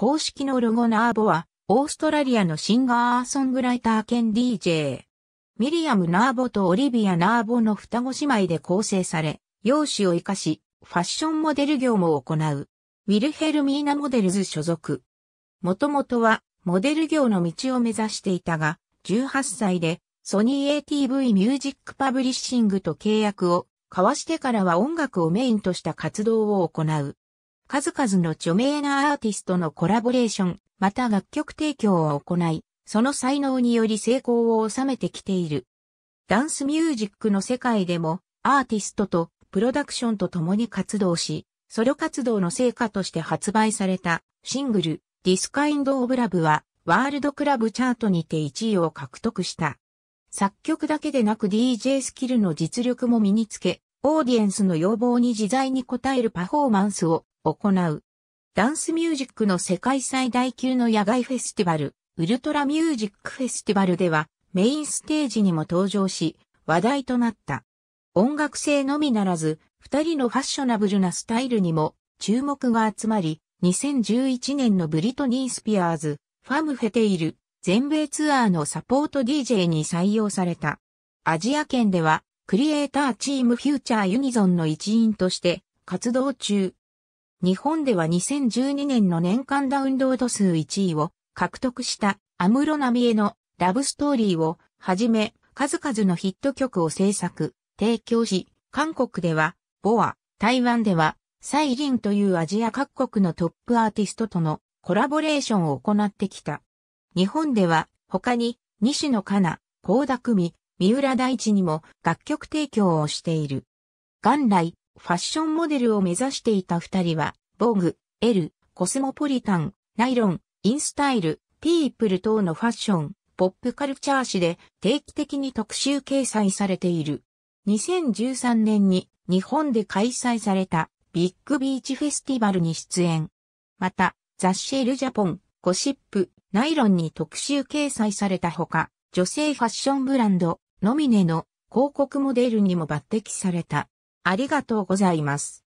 公式のロゴナーボは、オーストラリアのシンガーソングライター兼 DJ。ミリアム・ナーボとオリビア・ナーボの双子姉妹で構成され、容姿を活かし、ファッションモデル業も行う。ウィルヘルミーナ・モデルズ所属。もともとは、モデル業の道を目指していたが、18歳で、ソニー ATV ミュージックパブリッシングと契約を交わしてからは音楽をメインとした活動を行う。数々の著名なアーティストのコラボレーション、また楽曲提供を行い、その才能により成功を収めてきている。ダンスミュージックの世界でも、アーティストとプロダクションと共に活動し、ソロ活動の成果として発売されたシングル、ディスカインドオブラブは、ワールドクラブチャートにて1位を獲得した。作曲だけでなく DJ スキルの実力も身につけ、オーディエンスの要望に自在に応えるパフォーマンスを行う。ダンスミュージックの世界最大級の野外フェスティバル、ウルトラミュージックフェスティバルではメインステージにも登場し、話題となった。音楽性のみならず、二人のファッショナブルなスタイルにも注目が集まり、2011年のブリトニー・スピアーズ、ファム・フェテイル、全米ツアーのサポート DJ に採用された。アジア圏では、クリエイターチームフューチャーユニゾンの一員として、活動中、日本では2012年の年間ダウンロード数1位を獲得したアムロナミエのラブストーリーをはじめ数々のヒット曲を制作、提供し、韓国ではボア、台湾ではサイリンというアジア各国のトップアーティストとのコラボレーションを行ってきた。日本では他に西野カナ、高田久美、三浦大地にも楽曲提供をしている。元来、ファッションモデルを目指していた二人は、ボーグ、エル、コスモポリタン、ナイロン、インスタイル、ピープル等のファッション、ポップカルチャー誌で定期的に特集掲載されている。2013年に日本で開催されたビッグビーチフェスティバルに出演。また、雑誌エルジャポン、ゴシップ、ナイロンに特集掲載されたほか、女性ファッションブランド、ノミネの広告モデルにも抜擢された。ありがとうございます。